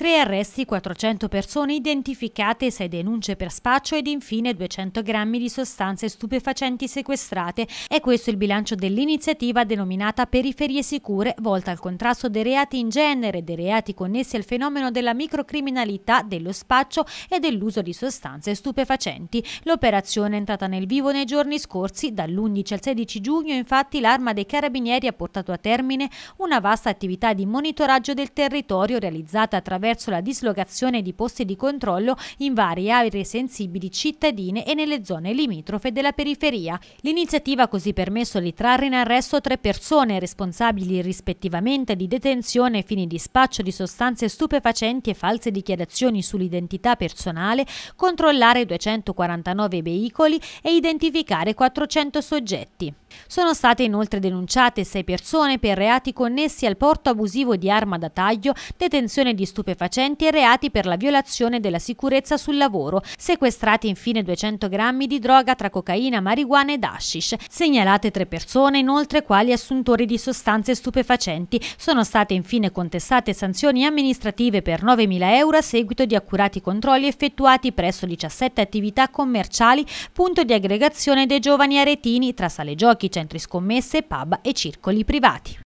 Tre arresti, 400 persone identificate, sei denunce per spaccio ed infine 200 grammi di sostanze stupefacenti sequestrate. È questo il bilancio dell'iniziativa denominata Periferie Sicure, volta al contrasto dei reati in genere, dei reati connessi al fenomeno della microcriminalità, dello spaccio e dell'uso di sostanze stupefacenti. L'operazione è entrata nel vivo nei giorni scorsi, dall'11 al 16 giugno infatti l'arma dei carabinieri ha portato a termine una vasta attività di monitoraggio del territorio realizzata attraverso attraverso la dislocazione di posti di controllo in varie aree sensibili cittadine e nelle zone limitrofe della periferia. L'iniziativa ha così permesso di trarre in arresto tre persone responsabili rispettivamente di detenzione, fini di spaccio di sostanze stupefacenti e false dichiarazioni sull'identità personale, controllare 249 veicoli e identificare 400 soggetti. Sono state inoltre denunciate sei persone per reati connessi al porto abusivo di arma da taglio, detenzione di stupefacenti stupefacenti e reati per la violazione della sicurezza sul lavoro, sequestrati infine 200 grammi di droga tra cocaina, marijuana ed hashish, segnalate tre persone inoltre quali assuntori di sostanze stupefacenti. Sono state infine contestate sanzioni amministrative per 9.000 euro a seguito di accurati controlli effettuati presso 17 attività commerciali, punto di aggregazione dei giovani aretini tra sale giochi, centri scommesse, pub e circoli privati.